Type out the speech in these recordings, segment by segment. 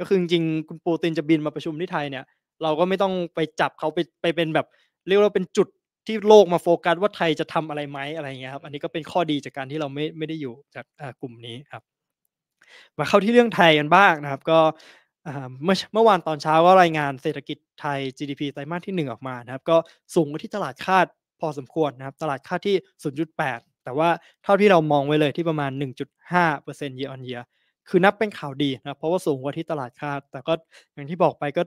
ก็คือจริงคุณปูตินจะบินมาประชุมที่ไทยเนี่ย เราก็ไม่ต้องไปจับเขาไปไปเป็นแบบเรียกว่าเป็นจุดที่โลกมาโฟกัสว่าไทยจะทำอะไรไหมอะไรเงี้ยครับอันนี้ก็เป็นข้อดีจากการที่เราไม่ไม่ได้อยู่จากกลุ่มนี้ครับมาเข้าที่เรื่องไทยกันบ้างนะครับก็เมื่อเมื่อวานตอนเช้าก็รายงานเศรษฐกิจไทย GDP ไตรมาสที่1 ออกมานะครับก็สูงกว่าที่ตลาดคาดพอสมควรนะครับตลาดคาดที่0.8แต่ว่าเท่าที่เรามองไว้เลยที่ประมาณ1.5% year on year คือนับเป็นข่าวดีนะเพราะว่าสูงกว่าที่ตลาดคาดแต่ก็อย่างที่บอกไปก็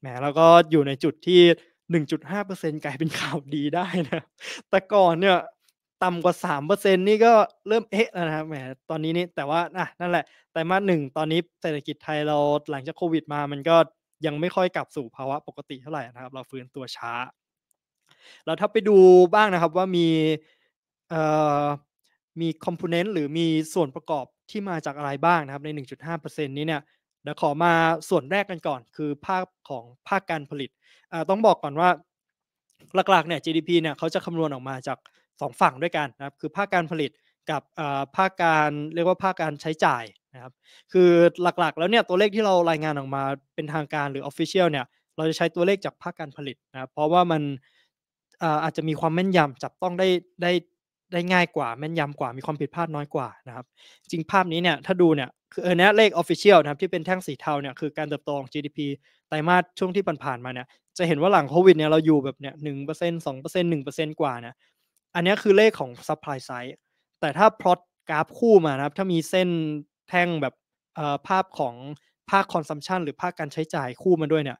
แหมแล้วก็อยู่ในจุดที่ 1.5%กลายเป็นข่าวดีได้นะแต่ก่อนเนี่ยต่ำกว่า 3%นี่ก็เริ่มเอ๊ะแล้วนะแหมตอนนี้นี่แต่ว่า่ะนั่นแหละไตรมาสหนึ่ง ตอนนี้เศรษฐกิจไทยเราหลังจากโควิดมามันก็ยังไม่ค่อยกลับสู่ภาวะปกติเท่าไหร่นะครับเราฟื้นตัวช้าแล้วถ้าไปดูบ้างนะครับว่ามีมีคอมโพเนนต์หรือมีส่วนประกอบที่มาจากอะไรบ้างนะครับใน 1.5%นี้เนี่ยเดี๋ยวขอมาส่วนแรกกันก่อนคือภาคของภาคการผลิตต้องบอกก่อนว่าหลักๆเนี่ย GDP เนี่ยเขาจะคำนวณออกมาจาก 2 ฝั่งด้วยกันนะครับคือภาคการผลิตกับภาคการเรียกว่าภาคการใช้จ่ายนะครับคือหลักๆ แล้วเนี่ยตัวเลขที่เรารายงานออกมาเป็นทางการหรือ Official เนี่ยเราจะใช้ตัวเลขจากภาคการผลิตนะครับเพราะว่ามันอาจจะมีความแม่นยำจับต้องได้ได้ได้ง่ายกว่าแม่นยำกว่ามีความผิดพลาดน้อยกว่านะครับจริงภาพนี้เนี่ยถ้าดูเนี่ยคือเอนี่ยเลขออฟฟิเชียลนะครับที่เป็นแท่งสีเทาเนี่ยคือการเติบโตของ GDP ไตรมาสช่วงที่ผ่านๆมาเนี่ยจะเห็นว่าหลังโควิดเนี่ยเราอยู่แบบเนี่ยหนึ่งเปอร์เซ็นต์สองเปอร์เซ็นต์หนึ่งเปอร์เซ็นต์กว่านะอันนี้คือเลขของัพพลายไซด์แต่ถ้าพลอตกราฟคู่มานะครับถ้ามีเส้นแท่งแบบเอ่อภาพของภาคคอนซัมชันหรือภาคการใช้จ่ายคู่มาด้วยเนี่ย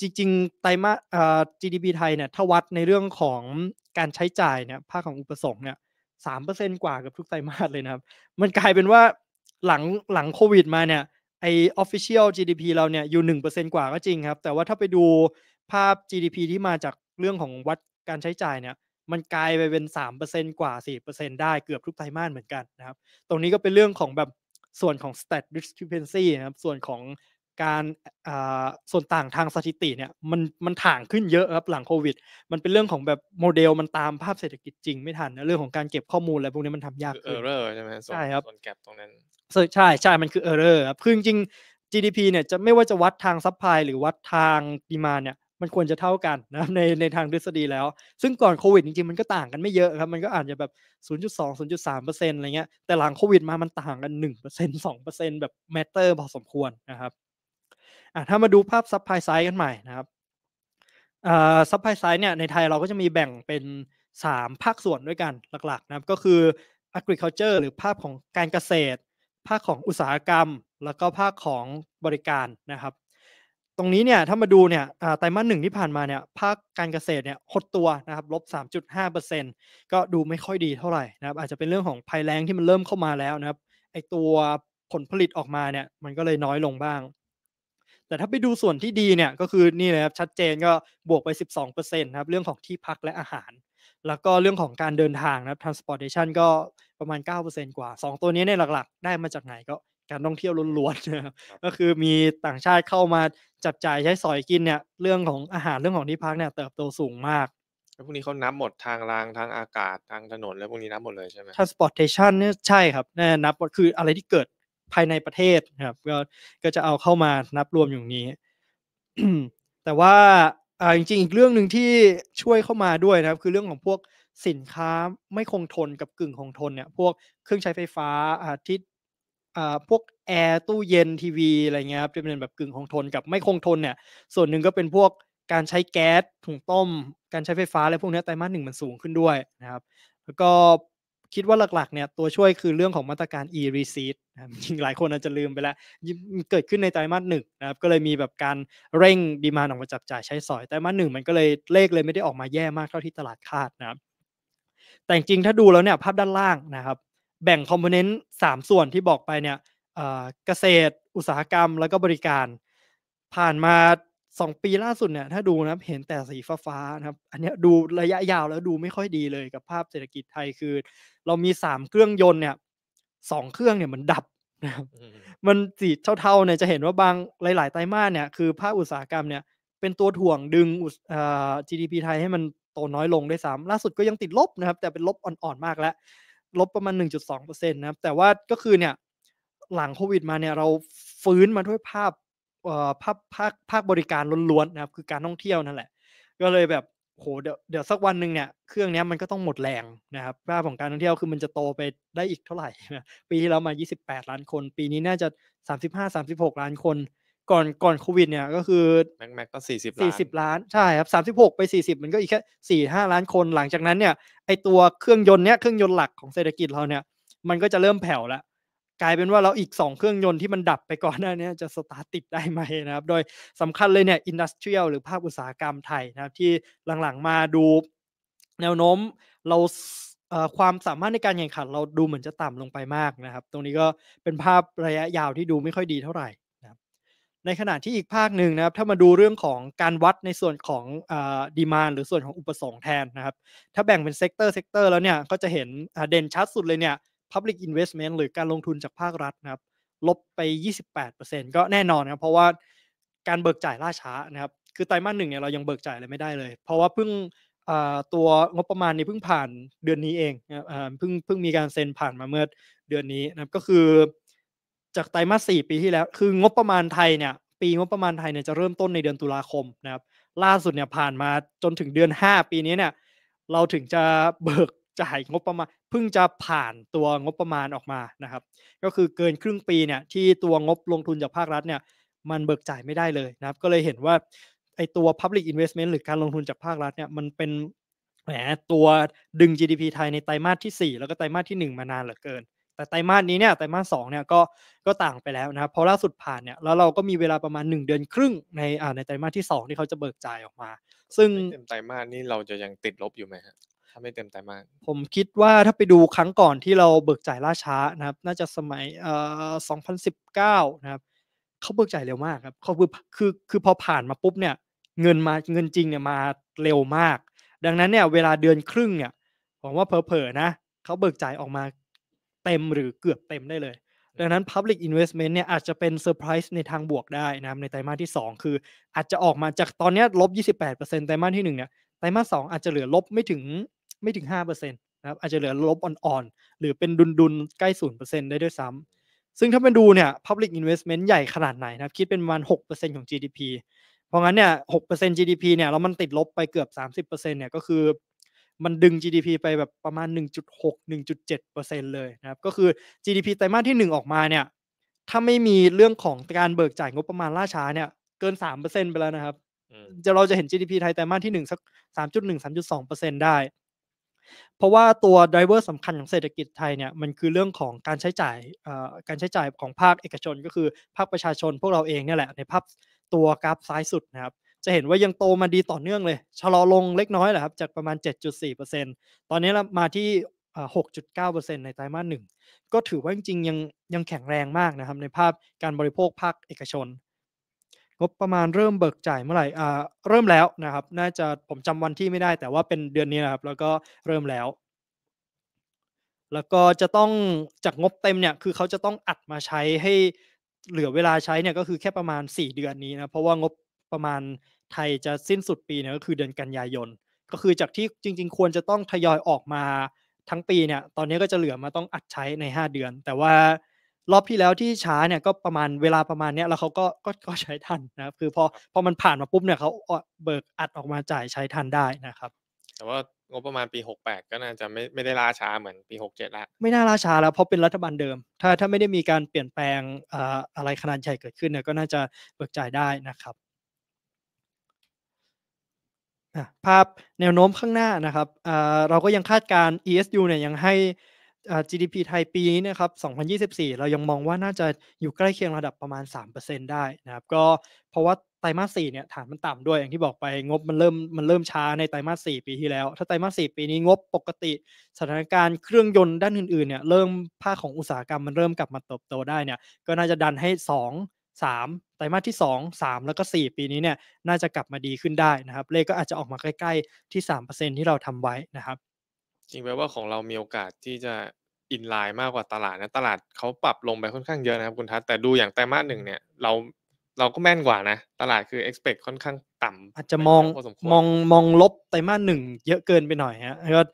จริง ๆ ไตรมาสเอ่อ GDP ไทยเนี่ยถ้าวัดในเรื่องของการใช้จ่ายเนี่ยภาคของอุปสงค์เนี่ยสามเปอร์เซ็นกว่ากับทุกไตรมาสเลยนะครับ มันกลายเป็นว่าหลังหลังโควิดมาเนี่ยไอออฟฟิเชียล GDP เราเนี่ย อยู่หนึ่งเปอร์เซ็นกว่าก็จริงครับ แต่ว่าถ้าไปดูภาพ GDP ที่มาจากเรื่องของวัดการใช้จ่ายเนี่ย มันกลายไปเป็นสามเปอร์เซ็นกว่าสี่เปอร์เซ็นได้เกือบทุกไตรมาสเหมือนกันนะครับ ตรงนี้ก็เป็นเรื่องของแบบ ส่วนของ stat discrepancy นะครับส่วนของการส่วนต่างทางสถิติเนี่ยมันมันถ่างขึ้นเยอะครับ หลังโควิด มันเป็นเรื่องของแบบโมเดลมันตามภาพเศรษฐกิจจริงไม่ทันนะเรื่องของการเก็บข้อมูลอะไรพวกนี้มันทำยากเออร์เรอร์ใช่ไหมใช่ครับส่วนแกลบตรงนั้นใช่ใช่มันคือเออร์เรอร์ครับ คือจริง GDP เนี่ยจะไม่ว่าจะวัดทางซัพพลายหรือวัดทางดีมาเนี่ยมันควรจะเท่ากันนะในในทางทฤษฎีแล้ว ซึ่งก่อนโควิดจริงๆมันก็ต่างกันไม่เยอะครับมันก็อาจจะแบบ 0.2 0.3เปอร์เซ็นต์อะไรเงี้ยแต่หลังโควิดมามันต่างกัน1น2เปอร์แบบแมตเตอร์พอสมควรนะครับอ่ะถ้ามาดูภาพซับไพไซส์กันใหม่นะครับซับไพไซส์เนี่ยในไทยเราก็จะมีแบ่งเป็น 3 ภาคส่วนด้วยกันหลักๆนะครับก็คือ agriculture หรือภาคของการเกษตร ภาคของอุตสาหกรรม แล้วก็ภาคของบริการนะครับ ตรงนี้เนี่ยถ้ามาดูเนี่ยไตรมาสหนึ่งที่ผ่านมาเนี่ยภาคการเกษตรเนี่ยหดตัวนะครับลบ 3.5%ก็ดูไม่ค่อยดีเท่าไหร่นะครับอาจจะเป็นเรื่องของภัยแล้งที่มันเริ่มเข้ามาแล้วนะครับไอตัวผลผลิตออกมาเนี่ยมันก็เลยน้อยลงบ้างแต่ถ้าไปดูส่วนที่ดีเนี่ยก็คือนี่เลยครับชัดเจนก็บวกไป 12%นะครับเรื่องของที่พักและอาหาร แล้วก็เรื่องของการเดินทางนะครับ transportation ก็ประมาณ 9%กว่า 2 ตัวนี้เนี่ยหลักๆ ได้มาจากไหนก็การท่องเที่ยวล้วนๆนะครับก็คือมีต่างชาติเข้ามาจับจ่ายใช้สอยกินเนี่ยเรื่องของอาหารเรื่องของที่พักเนี่ยเติบโตสูงมากแล้วพวกนี้เขานับหมดทางรางทางอากาศทางถนนแล้วพวกนี้นับหมดเลยใช่ไหม transportation เนี่ยใช่ครับนั่นับคืออะไรที่เกิดภายในประเทศครับก็ก็จะเอาเข้ามานับรวมอย่างนี้แต่ว่าอ่าจริงๆ อีกเรื่องหนึ่งที่ช่วยเข้ามาด้วยนะครับ คือเรื่องของพวกสินค้าไม่คงทนกับกึ่งคงทนเนี่ยพวกเครื่องใช้ไฟฟ้าอาทิตย์พวกแอร์ตู้เย็นทีวีอะไรเงี้ยครับจะเป็นแบบกึ่งคงทน กับไม่คงทนเนี่ย ส่วนหนึ่งก็เป็นพวกการใช้แก๊สถุงต้ม การใช้ไฟฟ้าอะไรพวกนี้ไตรมาสหนึ่งมันสูงขึ้นด้วยนะครับ แล้วก็คิดว่าหลักๆเนี่ยตัวช่วยคือเรื่องของมาตรการ e-receipt จริงหลายคนอาจจะลืมไปแล้ว เกิดขึ้นในไตรมาสหนึ่งนะครับก็เลยมีแบบการเร่งดีมานออกมาจับจ่ายใช้สอยไตรมาสหนึ่งมันก็เลยเลขเลยไม่ได้ออกมาแย่มากเท่าที่ตลาดคาดนะครับ แต่จริงถ้าดูแล้วเนี่ยภาพด้านล่างนะครับ แบ่งคอมโพเนนต์สส่วนที่บอกไปเนี่ยเกษตรอุตสาหกรรม แล้วก็บริการผ่านมาสองปีล่าสุดเนี่ยถ้าดูนะครับเห็นแต่สีฟ้าๆนะครับ อันนี้ดูระยะยาวแล้วดูไม่ค่อยดีเลยกับภาพเศรษฐกิจไทยคือ เรามีสามเครื่องยนต์เนี่ยสองเครื่องเนี่ยมันดับนะครับมันสีเท่าๆเนี่ยจะเห็นว่าบางหลาย ๆ ไตรมาสเนี่ยคือภาคอุตสาหกรรมเนี่ย เป็นตัวถ่วงดึงอ่า GDP ไทยให้มันโตน้อยลงได้สาม ล่าสุดก็ยังติดลบนะครับ แต่เป็นลบอ่อนๆมากแล้วลบประมาณ1.2%นะครับแต่ว่าก็คือเนี่ยหลังโควิดมาเนี่ยเราฟื้นมาด้วยภาพภาคภาคภาคบริการล้วนๆนะครับคือการท่องเที่ยวนั่นแหละ ก็เลยแบบโหเดี๋ยวเดี๋ยวสักวันหนึ่งเนี่ย เครื่องนี้มันก็ต้องหมดแรงนะครับภาพของการท่องเที่ยวคือมันจะโตไปได้อีกเท่าไหร่ ปีที่แล้วมา 28 ล้านคน ปีนี้น่าจะ 35 36 ล้านคน ก่อนก่อนโควิดเนี่ยก็คือแม็กแม็กก็ 40สี่ส40 ล้าน ใช่ครับ 36 ไป 40 มันก็อีกแค่ 4 5 ล้านคนหลังจากนั้นเนี่ยไอตัวเครื่องยนต์เนี้ยเครื่องยนต์หลักของเศรษฐกิจเราเนี่ยมันก็จะเริ่มแผ่วแล้วกลายเป็นว่าเราอีก 2 เครื่องยนต์ที่มันดับไปก่อนหน้านี้จะสตาร์ตติดได้ไหมนะครับ โดยสำคัญเลยเนี่ยอินดัสเทรียลหรือภาคอุตสาหกรรมไทยนะครับที่หลังๆ มาดู แนวโน้มเราความสามารถในการแข่งขันเราดูเหมือนจะต่ำลงไปมากนะครับ ตรงนี้ก็เป็นภาพระยะยาวที่ดูไม่ค่อยดีเท่าไหร่ในขณะที่อีกภาคหนึ่งนะครับ ถ้ามาดูเรื่องของการวัดในส่วนของดีมานหรือส่วนของอุปสงค์แทนนะครับ ถ้าแบ่งเป็นเซกเตอร์เซกเตอร์แล้วเนี่ยก็จะเห็นเด่นชัดสุดเลยเนี่ย Public Investment หรือการลงทุนจากภาครัฐนะครับลบไป 28%ก็แน่นอนนะครับ เพราะว่าการเบิกจ่ายล่าช้านะครับคือไตรมาสหนึ่งเนี่ยเรายังเบิกจ่ายอะไรไม่ได้เลยเพราะว่าเพิ่งตัวงบประมาณนี้เพิ่งผ่านเดือนนี้เองเพิ่งเพิ่งมีการเซ็นผ่านมาเมื่อเดือนนี้นะครับก็คือจากไตรมาสสี่ปีที่แล้วคืองบประมาณไทยเนี่ยปีงบประมาณไทยเนี่ยจะเริ่มต้นในเดือนตุลาคมนะครับล่าสุดเนี่ยผ่านมาจนถึงเดือน 5 ปีนี้เนี่ยเราถึงจะเบิกจ่ายงบประมาณพิ่งจะผ่านตัวงบประมาณออกมานะครับ ก็คือเกินครึ่งปีเนี่ยที่ตัวงบลงทุนจากภาครัฐเนี่ยมันเบิกจ่ายไม่ได้เลยนะครับก็เลยเห็นว่าไอตัว Public Investment หรือการลงทุนจากภาครัฐเนี่ยมันเป็นแหมตัวดึง GDP ไทยในไตรมาสที่ 4 แล้วก็ไตรมาสที่ 1 มานานเหลือเกิน แต่ไตรมาสนี้เนี่ยไตรมาสสเนี่ยก็ก็ต่างไปแล้วนะครับพอล่าสุดผ่านเนี่ยแล้วเราก็มีเวลาประมาณ 1 เดือนครึ่งในอ่าในไตรมาสที่ 2 ที่เขาจะเบิกจ่ายออกมา ซึ่งไตรมาสนี้เราจะยังติดลบอยู่ไหมฮะถ้าไม่เต็มใจมากผมคิดว่าถ้าไปดูครั้งก่อนที่เราเบิกจ่ายล่าช้านะครับน่าจะสมัยเอ่อ2019 นะครับเขาเบิกจ่ายเร็วมากครับเขาคือคือคือพอผ่านมาปุ๊บเนี่ยเงินมาเงินจริงเนี่ยมาเร็วมาก ดังนั้นเนี่ยเวลาเดือนครึ่งเนี่ยผมว่าเผลอๆนะเขาเบิกจ่ายออกมาเต็มหรือเกือบเต็มได้เลย ดังนั้น Public Investment เนี่ยอาจจะเป็นเซอร์ไพรส์ในทางบวกได้นะในไตรมาสที่ 2 คืออาจจะออกมาจากตอนนี้ลบ 28%ไตรมาสที่1เนี่ยไตรมาสสองอาจจะเหลือลบไม่ถึงไม่ถึง5%นะครับอาจจะเหลือลบอ่อนๆ หรือเป็นดุนๆ ใกล้ศูนนย์์เเปอรซ็ต์ได้ด้วยซ้ำซึ่งถ้าเป็นดูเนี่ย Public Investment ใหญ่ขนาดไหนนะครับคิดเป็นประมาณ 6%ของ GDP เพราะงั้นเนี่ย 6% GDP เนี่ยแล้วมันติดลบไปเกือบ 30%เนี่ยก็คือ มันดึง GDP ไปแบบประมาณ 1.6-1.7%เลยนะครับ ก็คือ GDP ไตรมาสที่ 1 ออกมาเนี่ยถ้าไม่มีเรื่องของการเบิกจ่ายงบประมาณล่าช้าเนี่ยเกิน 3%ไปแล้วนะครับจะเราจะเห็น GDP ไทยไตรมาสที่1สัก3.1-3.2%ได้เพราะว่าตัวดรเวอร์สำคัญของเศรษฐกิจไทยเนี่ยมันคือเรื่องของการใช้จ่ายการใช้จ่ายของภาคเอกชนก็คือภาคประชาชนพวกเราเองเนี่ยแหละ ในภาพตัวกราฟซ้ายสุดนะครับจะเห็นว่ายังโตมาดีต่อเนื่องเลย ชะลอลงเล็กน้อยแหละครับจากประมาณ 7.4%ตอนนี้มาที่ 6.9%ในไตรมาสหนึ่งก็ถือว่าจริงๆยังยังแข็งแรงมากนะครับในภาพการบริโภคภาคเอกชนบประมาณเริ่มเบิกจ่ายเมื่อไหร่ อ่า เริ่มแล้วนะครับ น่าจะผมจำวันที่ไม่ได้ แต่ว่าเป็นเดือนนี้นะครับ แล้วก็เริ่มแล้ว แล้วก็จะต้องจากงบเต็มเนี่ย คือเขาจะต้องอัดมาใช้ให้เหลือเวลาใช้เนี่ยก็คือแค่ประมาณ 4 เดือนนี้นะ เพราะว่างบประมาณไทยจะสิ้นสุดปีเนี่ยก็คือเดือนกันยายน ก็คือจากที่จริง ๆ ควรจะต้องทยอยออกมาทั้งปีเนี่ย ตอนนี้ก็จะเหลือมาต้องอัดใช้ใน 5 เดือน แต่ว่ารอบที่แล้วที่ช้าเนี่ยก็ประมาณเวลาประมาณเนี้ยแล้วเขาก็ก็ก็ใช้ทันนะครับคือพอพอมันผ่านมาปุ๊บเนี่ยเขาเบิกอัดออกมาจ่ายใช้ทันได้นะครับ แต่ว่างบประมาณปี 68ก็น่าจะไม่ไม่ได้ล่าช้าเหมือนปี 67ละไม่น่าล่าช้าแล้วเพราะเป็นรัฐบาลเดิมถ้าถ้าไม่ได้มีการเปลี่ยนแปลงอะไรขนาดใหญ่เกิดขึ้นเนี่ยก็น่าจะเบิกจ่ายได้นะครับภาพแนวโน้มข้างหน้านะครับเราก็ยังคาดการ ESU เนี่ยยังให้ GDP ไทยปีนี้นะครับ2024 เรายังมองว่าน่าจะอยู่ใกล้เคียงระดับประมาณ3%ได้นะครับ ก็เพราะว่าไตรมาส4เนี่ยฐานมันต่ำด้วยอย่างที่บอกไป งบมันเริ่มมันเริ่มช้าในไตรมาส4ปีที่แล้ว ถ้าไตรมาส4ปีนี้งบปกติ สถานการณ์เครื่องยนต์ด้านอื่นๆเนี่ย เริ่มภาคของอุตสาหกรรมมันเริ่มกลับมาเติบโตได้เนี่ย ก็น่าจะดันให้ 2 3 ไตรมาสที่ 2 3 แล้วก็4ปีนี้เนี่ย น่าจะกลับมาดีขึ้นได้นะครับ เลขก็อาจจะออกมาใกล้ ๆที่ 3%ที่เราทำไว้นะครับจริงแปลว่าของเรามีโอกาสที่จะอินไลน์มากกว่าตลาดนะ ตลาดเขาปรับลงไปค่อนข้างเยอะนะครับคุณทัศแต่ดูอย่างไตรมาสหนึ่งเนี่ยเราเราก็แม่นกว่านะ ตลาดคือ expect ค่อนข้างต่ำอาจจะมองมองมองลบไตรมาสหนึ่งเยอะเกินไปหน่อยฮะ้ว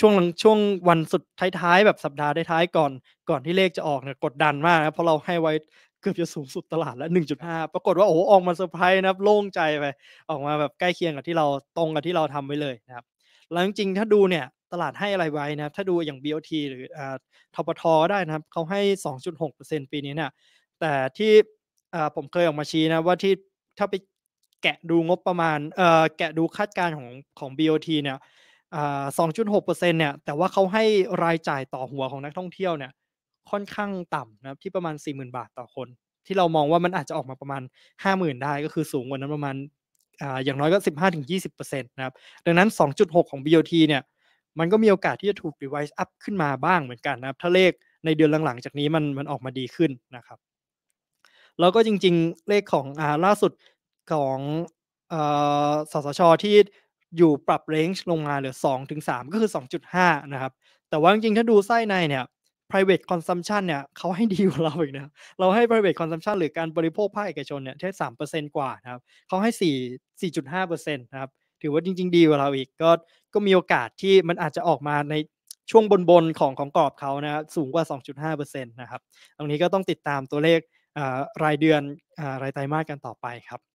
ช่วงหลังช่วงวันสุดท้ายๆ แบบสัปดาห์ท้าย ๆ ก่อนก่อนที่เลขจะออกเนี่ยกดดันมากนะ เพราะเราให้ไว้เกือบจะสูงสุดตลาดแล้ว 1.5 ปรากฏว่าโอ้ ออกมาเซอร์ไพรส์นะครับโล่งใจไปออกมาแบบใกล้เคียงกับที่เราตรงกับที่เราทำไว้เลยนะครับแล้วจริงๆถ้าดูเนี่ยตลาดให้อะไรไว้นะครับถ้าดูอย่าง BOT หรือทปทก็ได้นะครับเขาให้ 2.6%ปีนี้เนี่ยแต่ที่ผมเคยออกมาชี้นะ ว่าที่ถ้าไปแกะดูงบประมาณแกะดูคาดการณ์ของของ BOT เนี่ยอ2.6%เนี่ยแต่ว่าเขาให้รายจ่ายต่อหัวของนักท่องเที่ยวเนี่ยค่อนข้างต่ำนะครับที่ประมาณ 40,000 บาทต่อคน ที่เรามองว่ามันอาจจะออกมาประมาณ 50,000 ได้ ก็คือสูงกว่านั้นประมาณอย่างน้อยก็15-20%นะครับดังนั้น2.6ของ BOT เนี่ยมันก็มีโอกาสที่จะถูกีไวซ์อัพขึ้นมาบ้างเหมือนกันนะครับ ถ้าเลขในเดือนหลังๆ จากนี้มันมันออกมาดีขึ้นนะครับ แล้วก็จริงๆเลขของอ่าล่าสุดของสสชที่อยู่ปรับเรนจ์ลงมาเหลือ 2-3 ก็คือ 2.5 นะครับ แต่ว่าจริงๆ ถ้าดูไส้ใน เนี่ย private consumption เนี่ยเขาให้ดีกว่าเราอีกนะเราให้ private consumption หรือการบริโภคภาคเอกชนเนี่ยแค่3%กว่านะครับเขาให้ 4 4.5%นะครับถือว่าจริงๆ ดีกว่าเราอีก ก็ ก็มีโอกาสที่มันอาจจะออกมาในช่วงบนๆ ของของกรอบเขานะครับสูงกว่า 2.5%นะครับ ตรงนี้ก็ต้องติดตามตัวเลขรายเดือนรายไตรมาสกันต่อไปครับ